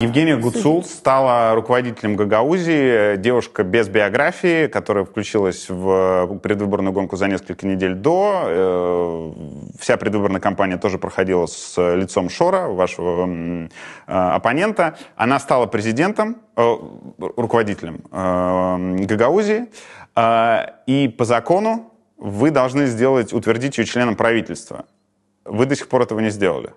Евгения Гуцул стала руководителем Гагаузии, девушка без биографии, которая включилась в э, предвыборную гонку за несколько недель до. Э, вся предвыборная кампания тоже проходила с лицом Шора, вашего э, оппонента. Она стала президентом, руководителем Гагаузии. И по закону вы должны сделать, утвердить ее членом правительства. Вы до сих пор этого не сделали.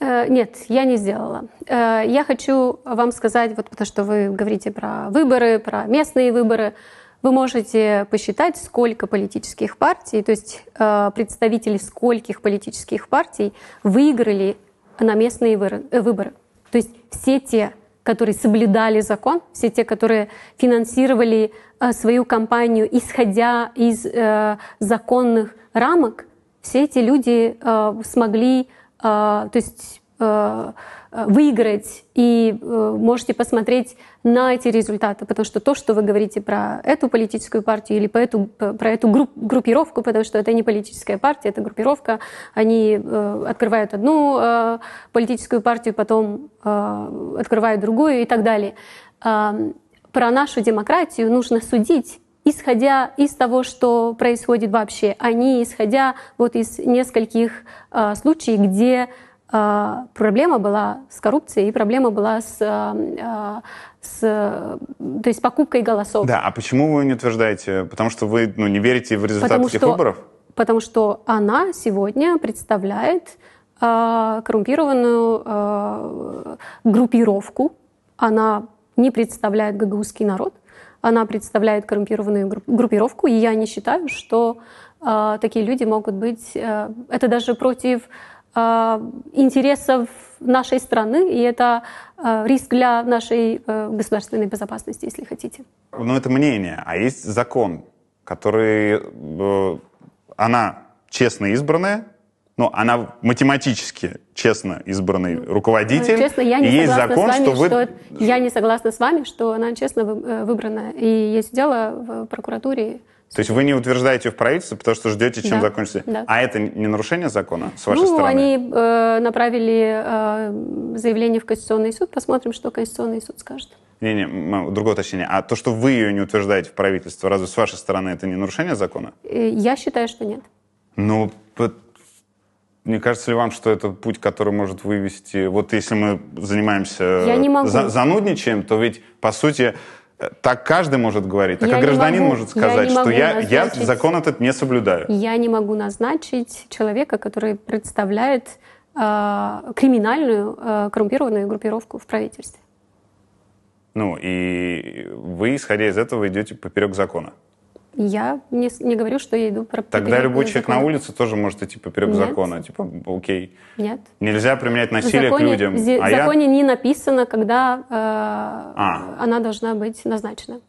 Э, нет, я не сделала. Э, я хочу вам сказать, вот потому что вы говорите про выборы, про местные выборы, вы можете посчитать, сколько политических партий, то есть э, представители скольких политических партий выиграли на местные выборы. То есть все те, которые соблюдали закон, все те, которые финансировали свою кампанию, исходя из законных рамок, все эти люди смогли а, то есть а, а, выиграть, и э, можете посмотреть на эти результаты, потому что то, что вы говорите про эту политическую партию или про эту, про эту групп, группировку, потому что это не политическая партия, это группировка, они э, открывают одну э, политическую партию, потом открывают другую и так далее. Про нашу демократию нужно судить исходя из того, что происходит вообще, а не исходя вот из нескольких э, случаев, где э, проблема была с коррупцией и проблема была с, э, с то есть покупкой голосов. Да, а почему вы не утверждаете? Потому что вы ну, не верите в результаты потому этих что, выборов? Потому что она сегодня представляет э, коррумпированную э, группировку. Она не представляет гагаузский народ. Она представляет коррумпированную группировку, и я не считаю, что э, такие люди могут быть... Э, это даже против э, интересов нашей страны, и это э, риск для нашей э, государственной безопасности, если хотите. ну это мнение, а есть закон, который... Э, она честно избранная, ну, она математически честно избранный ну, руководитель. Честно, я не и есть закон, с вами, что вы... Что я не согласна с вами, что она честно э, выбрана. И есть дело в прокуратуре. То есть вы не утверждаете в правительстве, потому что ждете, чем да, закончится. Да. А это не нарушение закона с вашей ну, стороны? они э, направили э, заявление в Конституционный суд. Посмотрим, что Конституционный суд скажет. Не-не, другое уточнение. А то, что вы ее не утверждаете в правительство, разве с вашей стороны это не нарушение закона? Э, я считаю, что нет. Ну, не кажется ли вам, что это путь, который может вывести... Вот если мы занимаемся Я не могу. За занудничаем, то ведь, по сути, э, так каждый может говорить, так я и гражданин могу, может сказать, я что я, я закон этот не соблюдаю. Я не могу назначить человека, который представляет э, криминальную э, коррумпированную группировку в правительстве. Ну и вы, исходя из этого, идете поперек закона. Я не, не говорю, что я иду про Тогда любой человек на улице тоже может идти поперек Нет. закона. Типа, окей. Нет. Нельзя применять насилие законе, к людям. А в а законе я... не написано, когда э, а. она должна быть назначена.